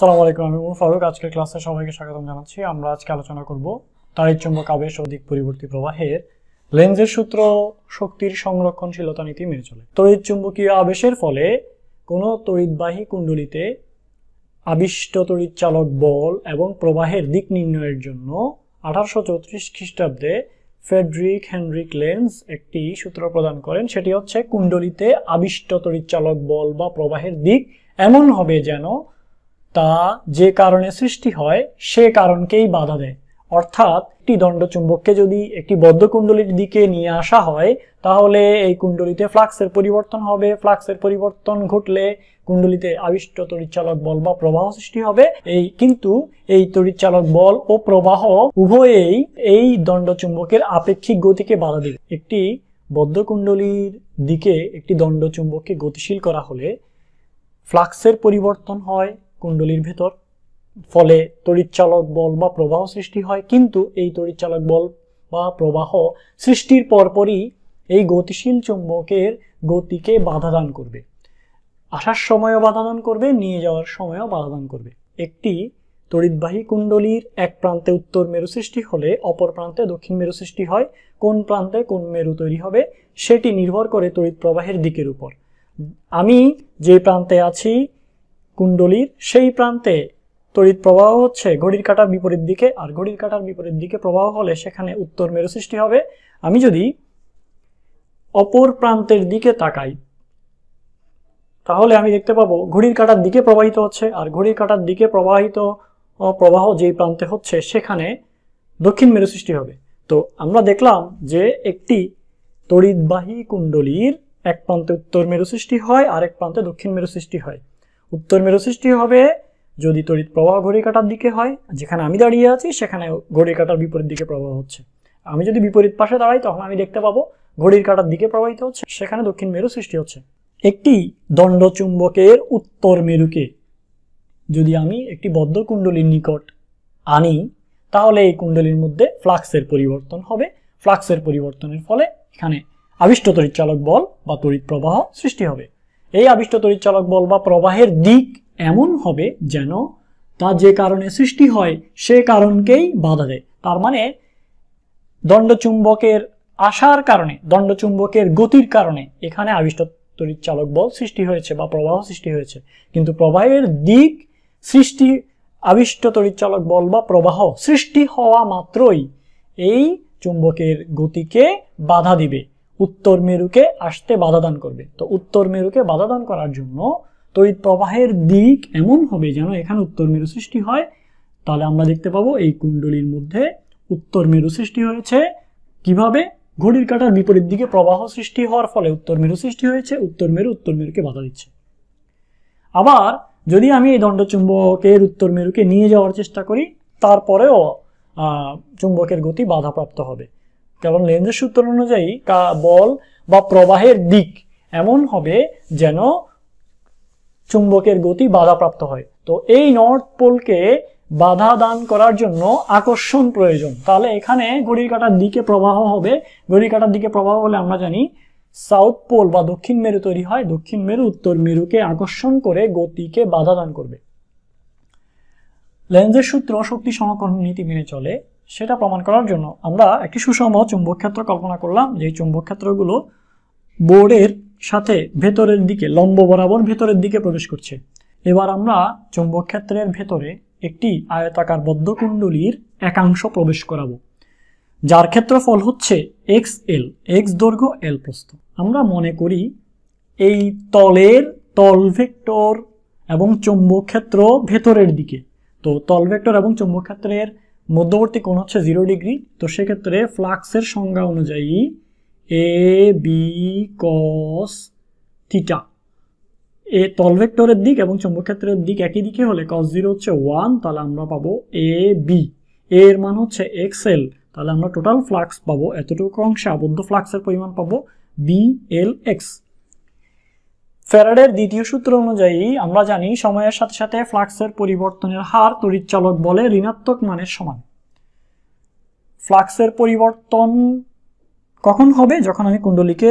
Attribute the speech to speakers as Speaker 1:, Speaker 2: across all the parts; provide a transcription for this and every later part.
Speaker 1: সালাম আলাইকুম আমি উমর ফারুক আজকের ক্লাসে সবাইকে স্বাগতম জানাচ্ছি আমরা আজকে আলোচনা করব তারিখ চুম্বক আবেশ অধিক পরিবর্তী প্রবাহের লেন্সের সূত্র শক্তির সংরক্ষণশীলতা নীতি মেনে চলে তড়িৎ চুম্বকীয় আবেশের ফলে কোনো তড়িৎবাহী কুণ্ডলিতে আবিষ্ট তড়িৎ চালক বল এবং প্রবাহের দিক নির্ণয়ের জন্য আঠারোশো চৌত্রিশ খ্রিস্টাব্দে ফেডরিক হেনরিক লেন্স একটি সূত্র প্রদান করেন সেটি হচ্ছে কুণ্ডলিতে আবিষ্ট তড়িৎ চালক বল বা প্রবাহের দিক এমন হবে যেন তা যে কারণে সৃষ্টি হয় সে কারণকেই বাধা দেয় অর্থাৎ একটি দণ্ডচুম্বককে যদি একটি বদ্ধ কুণ্ডলীর দিকে নিয়ে আসা হয় তাহলে এই কুণ্ডলিতে ফ্লাক্সের পরিবর্তন হবে ফ্লাক্সের পরিবর্তন ঘটলে কুণ্ডলিতে আবিষ্ট তড়িৎচালক বল বা প্রবাহ সৃষ্টি হবে এই কিন্তু এই তড়িৎচালক বল ও প্রবাহ উভয়েই এই দণ্ডচুম্বকের আপেক্ষিক গতিকে বাধা দেবে একটি কুণ্ডলীর দিকে একটি দণ্ডচুম্বককে গতিশীল করা হলে ফ্লাক্সের পরিবর্তন হয় কুণ্ডলীর ভেতর ফলে তড়িৎচালক বল বা প্রবাহ সৃষ্টি হয় কিন্তু এই তড়িৎচালক বল বা প্রবাহ সৃষ্টির পরপরই এই গতিশীল চুম্বকের গতিকে বাধা দান করবে আসার সময়ও বাধা দান করবে নিয়ে যাওয়ার সময়ও বাধা দান করবে একটি তড়িৎবাহী কুণ্ডলীর এক প্রান্তে উত্তর মেরু সৃষ্টি হলে অপর প্রান্তে দক্ষিণ মেরু সৃষ্টি হয় কোন প্রান্তে কোন মেরু তৈরি হবে সেটি নির্ভর করে তড়িৎ প্রবাহের দিকের উপর আমি যে প্রান্তে আছি কুণ্ডলীর সেই প্রান্তে তড়িৎ প্রবাহ হচ্ছে ঘড়ির কাটার বিপরীত দিকে আর ঘড়ির কাটার বিপরীত দিকে প্রবাহ হলে সেখানে উত্তর মেরু সৃষ্টি হবে আমি যদি অপর প্রান্তের দিকে তাকাই তাহলে আমি দেখতে পাবো ঘড়ির কাটার দিকে প্রবাহিত হচ্ছে আর ঘড়ির কাটার দিকে প্রবাহিত প্রবাহ যেই প্রান্তে হচ্ছে সেখানে দক্ষিণ মেরু সৃষ্টি হবে তো আমরা দেখলাম যে একটি তড়িৎবাহী কুণ্ডলীর এক প্রান্তে উত্তর মেরু সৃষ্টি হয় আর এক প্রান্তে দক্ষিণ মেরু সৃষ্টি হয় উত্তর মেরু সৃষ্টি হবে যদি তড়িৎ প্রবাহ ঘড়ি কাটার দিকে হয় যেখানে আমি দাঁড়িয়ে আছি সেখানে ঘড়ি কাটার বিপরীত দিকে প্রবাহ হচ্ছে আমি যদি বিপরীত পাশে দাঁড়াই তখন আমি দেখতে পাবো ঘড়ির কাটার দিকে প্রবাহিত হচ্ছে সেখানে দক্ষিণ মেরু সৃষ্টি হচ্ছে একটি দণ্ড চুম্বকের উত্তর মেরুকে যদি আমি একটি বদ্ধ কুণ্ডলীর নিকট আনি তাহলে এই কুণ্ডলীর মধ্যে ফ্লাক্সের পরিবর্তন হবে ফ্লাক্সের পরিবর্তনের ফলে এখানে আবিষ্ট তড়িৎ চালক বল বা তড়িৎ প্রবাহ সৃষ্টি হবে এই আবিষ্ট তড়িৎচালক বল বা প্রবাহের দিক এমন হবে যেন তা যে কারণে সৃষ্টি হয় সে কারণকেই বাধা দেয় তার মানে দণ্ডচুম্বকের আসার কারণে দণ্ডচুম্বকের গতির কারণে এখানে আবিষ্ট তড়িৎচালক বল সৃষ্টি হয়েছে বা প্রবাহ সৃষ্টি হয়েছে কিন্তু প্রবাহের দিক সৃষ্টি আবিষ্ট তড়িৎচালক বল বা প্রবাহ সৃষ্টি হওয়া মাত্রই এই চুম্বকের গতিকে বাধা দিবে উত্তর মেরুকে আসতে বাধাদান করবে তো উত্তর মেরুকে বাধাদান করার জন্য তড়িৎ প্রবাহের দিক এমন হবে যেন এখানে উত্তর মেরু সৃষ্টি হয় তাহলে আমরা দেখতে পাবো এই কুণ্ডলীর মধ্যে উত্তর মেরু সৃষ্টি হয়েছে কিভাবে ঘড়ির কাটার বিপরীত দিকে প্রবাহ সৃষ্টি হওয়ার ফলে উত্তর মেরু সৃষ্টি হয়েছে উত্তর মেরু উত্তর মেরুকে বাধা দিচ্ছে আবার যদি আমি এই দণ্ডচুম্বকের উত্তর মেরুকে নিয়ে যাওয়ার চেষ্টা করি তারপরেও চুম্বকের গতি বাধাপ্রাপ্ত হবে কারণ লেন্সের সূত্র অনুযায়ী বল বা প্রবাহের দিক এমন হবে যেন চুম্বকের গতি বাধাপ্রাপ্ত হয় তো এই নর্থ পোলকে বাধা দান করার জন্য আকর্ষণ প্রয়োজন তাহলে এখানে ঘড়ির কাটার দিকে প্রবাহ হবে ঘড়ির কাটার দিকে প্রবাহ বলে আমরা জানি সাউথ পোল বা দক্ষিণ মেরু তৈরি হয় দক্ষিণ মেরু উত্তর মেরুকে আকর্ষণ করে গতিকে বাধা দান করবে লেন্সের সূত্র শক্তি সমাকরণ নীতি মেনে চলে সেটা প্রমাণ করার জন্য আমরা একটি সুষম চুম্বক ক্ষেত্র কল্পনা করলাম যে চুম্বক ক্ষেত্রগুলো বোর্ডের সাথে ভেতরের দিকে লম্ব বরাবর ভেতরের দিকে প্রবেশ করছে এবার আমরা চুম্বক ক্ষেত্রের ভেতরে একটি আয়তাকার বদ্ধ কুণ্ডলীর একাংশ প্রবেশ করাবো যার ক্ষেত্রফল হচ্ছে এক্স এল এক্স দৈর্ঘ্য এল প্রস্থ আমরা মনে করি এই তলের তল ভেক্টর এবং চুম্বক ক্ষেত্র ভেতরের দিকে তো তল ভেক্টর এবং চুম্বক ক্ষেত্রের মধ্যবর্তী কোণ হচ্ছে জিরো ডিগ্রি তো সেক্ষেত্রে ফ্লাক্সের সংজ্ঞা অনুযায়ী এ বি কস থিটা এ তলভেক্টরের দিক এবং ক্ষেত্রের দিক একই দিকে হলে কস জিরো হচ্ছে ওয়ান তাহলে আমরা পাবো এ বি এর মান হচ্ছে এক্স এল তাহলে আমরা টোটাল ফ্লাক্স পাবো এতটুকু অংশে আবদ্ধ ফ্লাক্সের পরিমাণ পাবো বি এল এক্স ফেরাডের দ্বিতীয় সূত্র অনুযায়ী আমরা জানি সময়ের সাথে সাথে ফ্লাক্সের পরিবর্তনের হার তড়িৎচালক বলে ঋণাত্মক মানের সমান ফ্লাক্সের পরিবর্তন কখন হবে যখন আমি কুণ্ডলিকে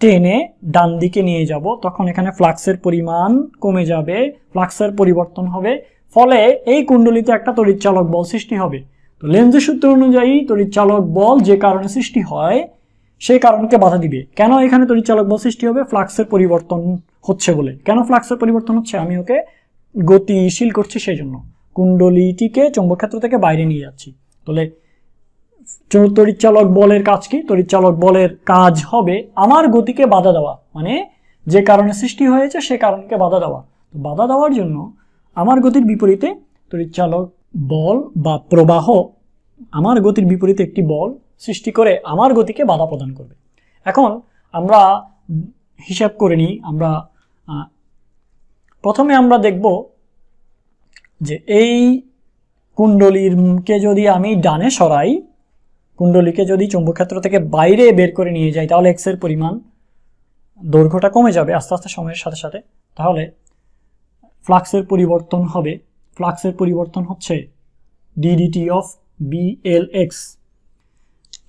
Speaker 1: টেনে ডান দিকে নিয়ে যাব তখন এখানে ফ্লাক্সের পরিমাণ কমে যাবে ফ্লাক্সের পরিবর্তন হবে ফলে এই কুণ্ডলিতে একটা তড়িৎচালক বল সৃষ্টি হবে তো লেন্সের সূত্র অনুযায়ী তড়িৎচালক বল যে কারণে সৃষ্টি হয় সেই কারণকে বাধা দিবে কেন এখানে তরিচালক বল সৃষ্টি হবে ফ্লাক্সের পরিবর্তন হচ্ছে বলে কেন ফ্লাক্সের পরিবর্তন হচ্ছে আমি ওকে গতিশীল করছি সেই জন্য কুণ্ডলিটিকে চৌম্বকক্ষেত্র থেকে বাইরে নিয়ে যাচ্ছি তাহলে তড়িৎচালক বলের কাজ কি তড়িৎচালক বলের কাজ হবে আমার গতিকে বাধা দেওয়া মানে যে কারণে সৃষ্টি হয়েছে সে কারণকে বাধা দেওয়া তো বাধা দেওয়ার জন্য আমার গতির বিপরীতে তড়িৎচালক বল বা প্রবাহ আমার গতির বিপরীতে একটি বল সৃষ্টি করে আমার গতিকে বাধা প্রদান করবে এখন আমরা হিসাব করে নিই আমরা প্রথমে আমরা দেখব যে এই কুণ্ডলীরকে যদি আমি ডানে সরাই কুণ্ডলিকে যদি চুম্বক্ষেত্র থেকে বাইরে বের করে নিয়ে যাই তাহলে এক্সের পরিমাণ দৈর্ঘ্যটা কমে যাবে আস্তে আস্তে সময়ের সাথে সাথে তাহলে ফ্লাক্সের পরিবর্তন হবে ফ্লাক্সের পরিবর্তন হচ্ছে ডিডিটি অফ বিএল এক্স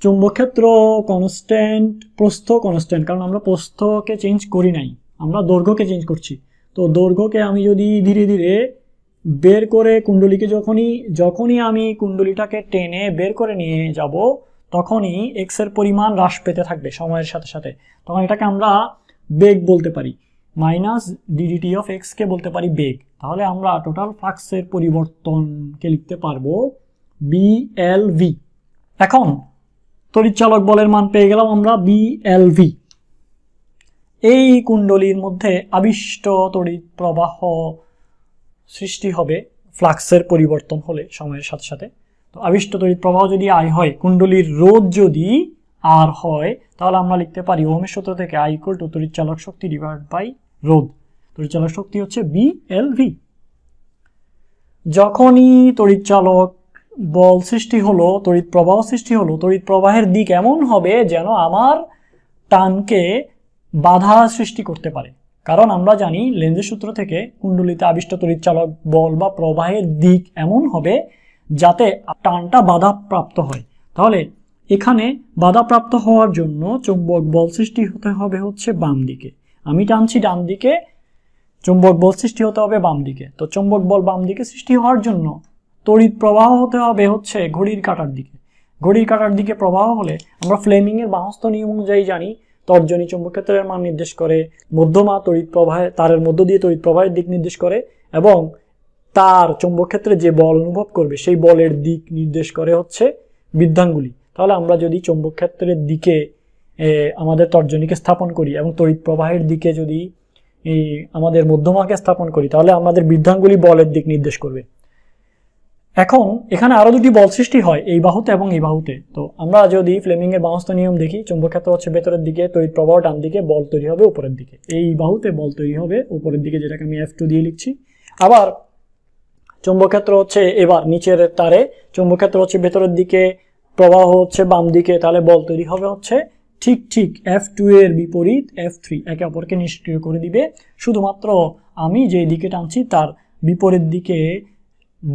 Speaker 1: চুম্বক্ষেত্র কনস্ট্যান্ট প্রস্থ কনস্ট্যান্ট কারণ আমরা প্রস্থকে চেঞ্জ করি নাই আমরা দৈর্ঘ্যকে চেঞ্জ করছি তো দৈর্ঘ্যকে আমি যদি ধীরে ধীরে বের করে কুণ্ডলিকে যখনই যখনই আমি কুণ্ডলিটাকে টেনে বের করে নিয়ে যাব তখনই এক্সের পরিমাণ হ্রাস পেতে থাকবে সময়ের সাথে সাথে তখন এটাকে আমরা বেগ বলতে পারি মাইনাস ডিডিটি অফ এক্সকে বলতে পারি বেগ তাহলে আমরা টোটাল ফ্লাক্সের পরিবর্তনকে লিখতে পারবো বিএলভি এখন তরিচালক বলের মান পেয়ে গেলাম আমরা বিএলভি এই কুণ্ডলীর মধ্যে আবিষ্ট তড়িৎ প্রবাহ সৃষ্টি হবে ফ্লাক্সের পরিবর্তন হলে সময়ের সাথে সাথে তো আবিষ্ট তড়িৎ প্রবাহ যদি আই হয় কুণ্ডলীর রোধ যদি আর হয় তাহলে আমরা লিখতে পারি ওমের সূত্র থেকে আই ইকুয়াল টু তড়িৎচালক শক্তি ডিভাইড বাই রোধ তরিচালক শক্তি হচ্ছে বিএলভি যখনই তড়িৎচালক বল সৃষ্টি হলো তড়িৎ প্রবাহ সৃষ্টি হলো তড়িৎ প্রবাহের দিক এমন হবে যেন আমার টানকে বাধা সৃষ্টি করতে পারে কারণ আমরা জানি লেন্সের সূত্র থেকে কুণ্ডলিতে আবিষ্ট তড়িৎ চালক বল বা প্রবাহের দিক এমন হবে যাতে টানটা বাধাপ্রাপ্ত হয় তাহলে এখানে বাধাপ্রাপ্ত হওয়ার জন্য চুম্বক বল সৃষ্টি হতে হবে হচ্ছে বাম দিকে আমি টানছি ডান দিকে চুম্বক বল সৃষ্টি হতে হবে বাম দিকে তো চুম্বক বল বাম দিকে সৃষ্টি হওয়ার জন্য তড়িৎ প্রবাহ হতে হবে হচ্ছে ঘড়ির কাটার দিকে ঘড়ির কাটার দিকে প্রবাহ হলে আমরা ফ্লেমিংয়ের বাহস্ত নিয়ম অনুযায়ী জানি তর্জনী চৌম্বকক্ষেত্রের মান নির্দেশ করে মধ্যমা তড়িৎ প্রবাহে তারের মধ্য দিয়ে তড়িৎ প্রবাহের দিক নির্দেশ করে এবং তার চৌম্বকক্ষেত্রে যে বল অনুভব করবে সেই বলের দিক নির্দেশ করে হচ্ছে বিদ্যাঙ্গুলি তাহলে আমরা যদি চৌম্বকক্ষেত্রের দিকে আমাদের তর্জনীকে স্থাপন করি এবং তড়িৎ প্রবাহের দিকে যদি আমাদের মধ্যমাকে স্থাপন করি তাহলে আমাদের বৃদ্ধাঙ্গুলি বলের দিক নির্দেশ করবে এখন এখানে আরও দুটি বল সৃষ্টি হয় এই বাহুতে এবং এই বাহুতে তো আমরা যদি ফ্লেমিংয়ের বাহস্ত নিয়ম দেখি চুম্বক ক্ষেত্র হচ্ছে ভেতরের দিকে তৈরি প্রবাহ ডান দিকে বল তৈরি হবে উপরের দিকে এই বাহুতে বল তৈরি হবে উপরের দিকে যেটাকে আমি এফ টু দিয়ে লিখছি আবার চুম্বক ক্ষেত্র হচ্ছে এবার নিচের তারে চুম্বক ক্ষেত্র হচ্ছে ভেতরের দিকে প্রবাহ হচ্ছে বাম দিকে তাহলে বল তৈরি হবে হচ্ছে ঠিক ঠিক এফ টু এর বিপরীত এফ থ্রি একে অপরকে নিষ্ক্রিয় করে দিবে শুধুমাত্র আমি যে দিকে টানছি তার বিপরীত দিকে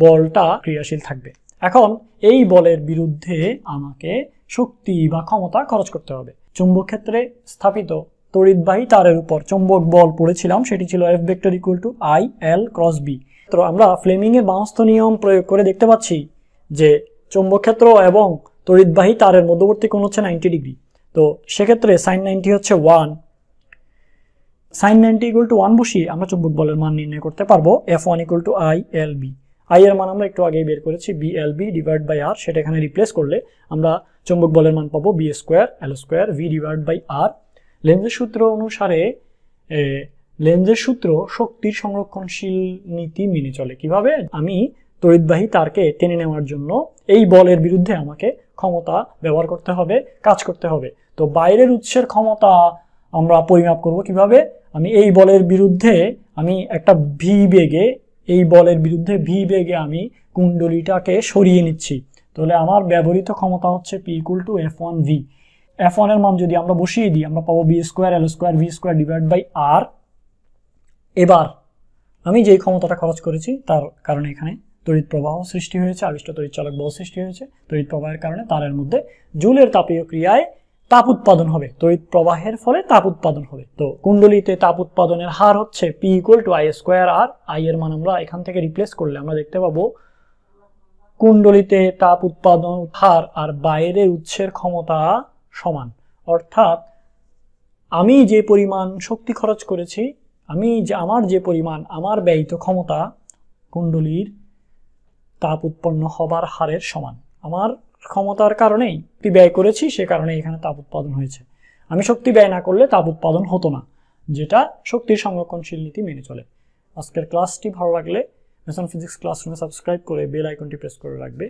Speaker 1: বলটা ক্রিয়াশীল থাকবে এখন এই বলের বিরুদ্ধে আমাকে শক্তি বা ক্ষমতা খরচ করতে হবে চুম্বক ক্ষেত্রে স্থাপিত তড়িৎবাহী তারের উপর চুম্বক বল পড়েছিলাম সেটি ছিল F vector equal to I L cross B তো আমরা এর বাস্ত নিয়ম প্রয়োগ করে দেখতে পাচ্ছি যে চুম্বক ক্ষেত্র এবং তড়িৎবাহী তারের মধ্যবর্তী কোণ হচ্ছে নাইনটি ডিগ্রি তো সেক্ষেত্রে সাইন নাইনটি হচ্ছে one sine ninety equal to one বসিয়ে আমরা চুম্বক বলের মান নির্ণয় করতে পারবো F one equal to I L B I এর মান আমরা একটু আগেই বের করেছি B L B divide by R সেটা এখানে রিপ্লেস করলে আমরা চুম্বক বলের মান পাবো B square L square V divide by R লেন্সের সূত্র অনুসারে লেন্সের সূত্র শক্তির সংরক্ষণশীল নীতি মেনে চলে কিভাবে আমি তড়িৎবাহী তারকে টেনে নেওয়ার জন্য এই বলের বিরুদ্ধে আমাকে ক্ষমতা ব্যবহার করতে হবে কাজ করতে হবে তো বাইরের উৎসের ক্ষমতা আমরা পরিমাপ করব কিভাবে আমি এই বলের বিরুদ্ধে আমি একটা ভি বেগে এই বলের বিরুদ্ধে ভি বেগে আমি কুণ্ডলিটাকে সরিয়ে নিচ্ছি তাহলে আমার ব্যবহৃত ক্ষমতা হচ্ছে P equal to F one V F ওয়ানের মান যদি আমরা বসিয়ে দিই আমরা পাবো B square L square V square divide by R এবার আমি যেই ক্ষমতাটা খরচ করেছি তার কারণে এখানে তড়িৎ প্রবাহ সৃষ্টি হয়েছে আবিষ্ট তড়িৎ চালক বল সৃষ্টি হয়েছে তড়িৎ প্রবাহের কারণে তারের মধ্যে জুলের তাপীয় ক্রিয়ায় তাপ উৎপাদন হবে তড়িৎ প্রবাহের ফলে তাপ উৎপাদন হবে তো কুণ্ডলিতে তাপ উৎপাদনের হার হচ্ছে P equal to I square R I এর মান আমরা এখান থেকে রিপ্লেস করলে আমরা দেখতে পাবো কুণ্ডলিতে তাপ উৎপাদন হার আর বাইরে উৎসের ক্ষমতা সমান অর্থাৎ আমি যে পরিমাণ শক্তি খরচ করেছি আমি যে আমার যে পরিমাণ আমার ব্যয়িত ক্ষমতা কুণ্ডলীর তাপ উৎপন্ন হবার হারের সমান আমার ক্ষমতার কারণেই শক্তি ব্যয় করেছি সে কারণে এখানে তাপ উৎপাদন হয়েছে আমি শক্তি ব্যয় না করলে তাপ উৎপাদন হতো না যেটা শক্তির সংরক্ষণশীল নীতি মেনে চলে আজকের ক্লাসটি ভালো লাগলে ন্যাশনাল ফিজিক্স ক্লাসরুমে সাবস্ক্রাইব করে বেল আইকনটি প্রেস করে রাখবে